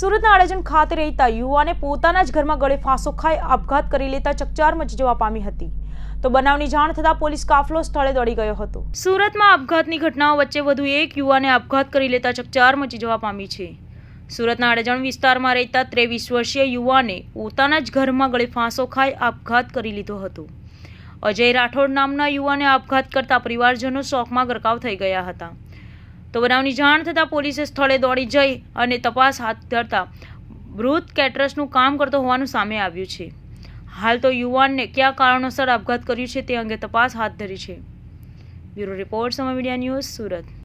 સુરતના આડેજન ખાતે રહેતા યુવાને પોતાના જ ઘરમાં ગળે ફાંસો ખાઈ આપઘાત કરી લેતા ચકચાર મચી જવા પામી હતી તો બનાવની જાણ થતાં પોલીસ કાફલો સ્થળે દોડી ગયો હતો સુરતમાં આપઘાતની ઘટનાઓ વચ્ચે વધુ એક યુવાને આપઘાત કરી લેતા ચકચાર મચી જવા પામી છે સુરતના આડેજણ વિસ્તારમાં રહેતા ત્રેવીસ વર્ષીય યુવાને પોતાના જ ઘરમાં ગળે ફાંસો ખાઈ આપઘાત કરી લીધો હતો અજય રાઠોડ નામના યુવાને આપઘાત કરતા પરિવારજનો શોખમાં ગરકાવ થઈ ગયા હતા તો બનાવની જાણ થતાં પોલીસે સ્થળે દોડી જઈ અને તપાસ હાથ ધરતા મૃત કેટરસનું કામ કરતો હોવાનું સામે આવ્યું છે હાલ તો યુવાનને કયા કારણોસર આપઘાત કર્યું છે તે અંગે તપાસ હાથ ધરી છે બ્યુરો રિપોર્ટ સમય મીડિયા ન્યૂઝ સુરત